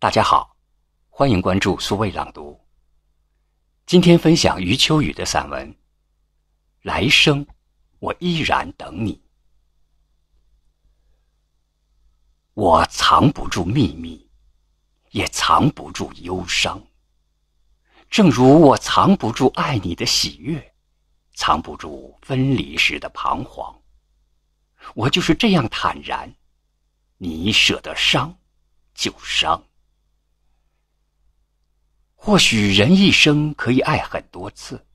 大家好，欢迎关注苏卫朗读。今天分享余秋雨的散文《来生，我依然等你》。我藏不住秘密，也藏不住忧伤。正如我藏不住爱你的喜悦，藏不住分离时的彷徨。我就是这样坦然。你舍得伤，就伤。或许人一生可以爱很多次，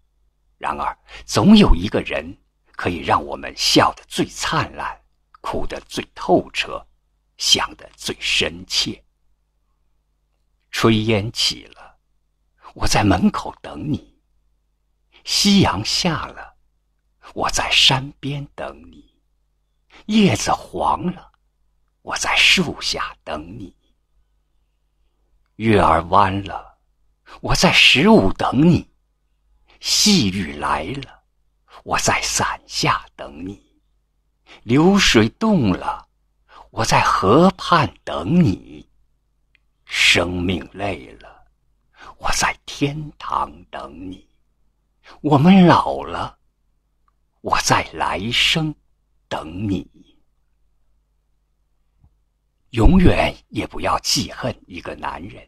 然而总有一个人可以让我们笑得最灿烂，哭得最透彻，想得最深切。炊烟起了，我在门口等你；夕阳下了，我在山边等你；叶子黄了，我在树下等你；月儿弯了。我在十五等你，细雨来了，我在伞下等你；流水动了，我在河畔等你；生命累了，我在天堂等你；我们老了，我在来生等你。永远也不要记恨一个男人。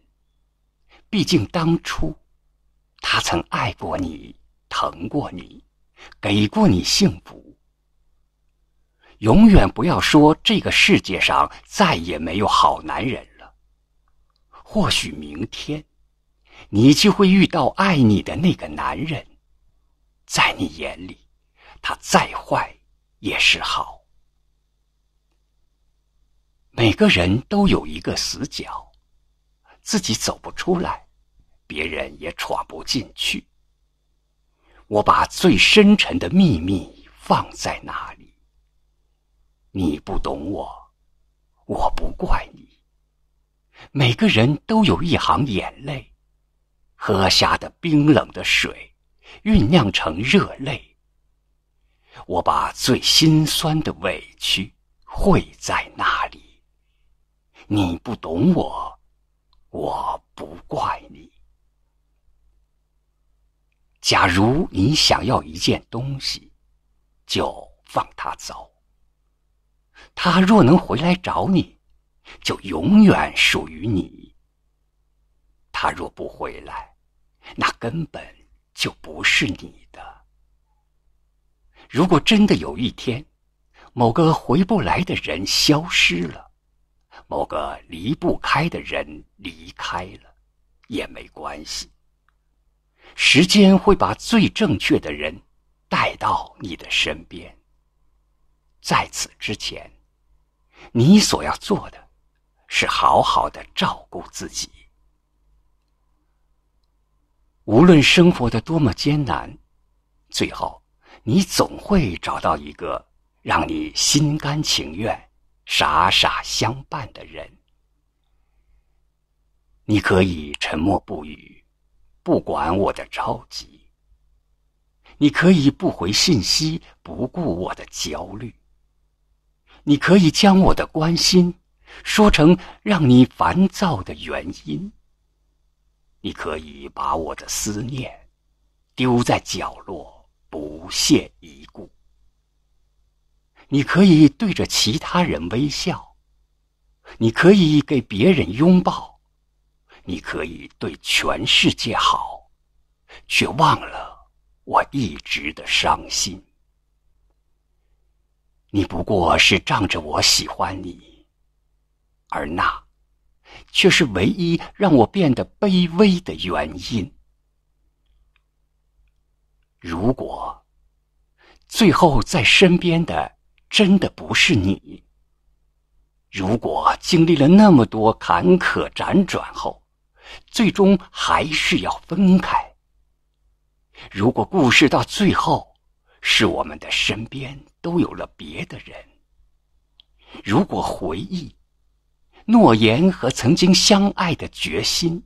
毕竟当初，他曾爱过你，疼过你，给过你幸福。永远不要说这个世界上再也没有好男人了。或许明天，你就会遇到爱你的那个男人。在你眼里，他再坏也是好。每个人都有一个死角。自己走不出来，别人也闯不进去。我把最深沉的秘密放在那里。你不懂我，我不怪你。每个人都有一行眼泪，喝下的冰冷的水，酝酿成热泪。我把最心酸的委屈汇在那里。你不懂我。我不怪你。假如你想要一件东西，就放他走。他若能回来找你，就永远属于你。他若不回来，那根本就不是你的。如果真的有一天，某个回不来的人消失了。某个离不开的人离开了，也没关系。时间会把最正确的人带到你的身边。在此之前，你所要做的，是好好的照顾自己。无论生活的多么艰难，最后你总会找到一个让你心甘情愿。傻傻相伴的人，你可以沉默不语，不管我的着急；你可以不回信息，不顾我的焦虑；你可以将我的关心说成让你烦躁的原因；你可以把我的思念丢在角落，不屑一。你可以对着其他人微笑，你可以给别人拥抱，你可以对全世界好，却忘了我一直的伤心。你不过是仗着我喜欢你，而那却是唯一让我变得卑微的原因。如果最后在身边的。真的不是你。如果经历了那么多坎坷辗转后，最终还是要分开。如果故事到最后，是我们的身边都有了别的人。如果回忆、诺言和曾经相爱的决心，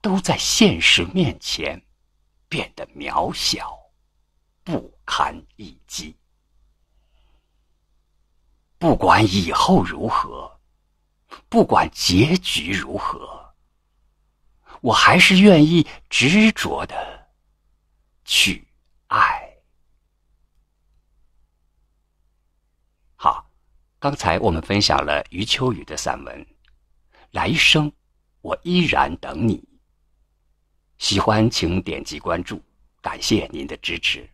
都在现实面前变得渺小，不堪一击。不管以后如何，不管结局如何，我还是愿意执着的去爱。好，刚才我们分享了余秋雨的散文《来生，我依然等你》。喜欢，请点击关注，感谢您的支持。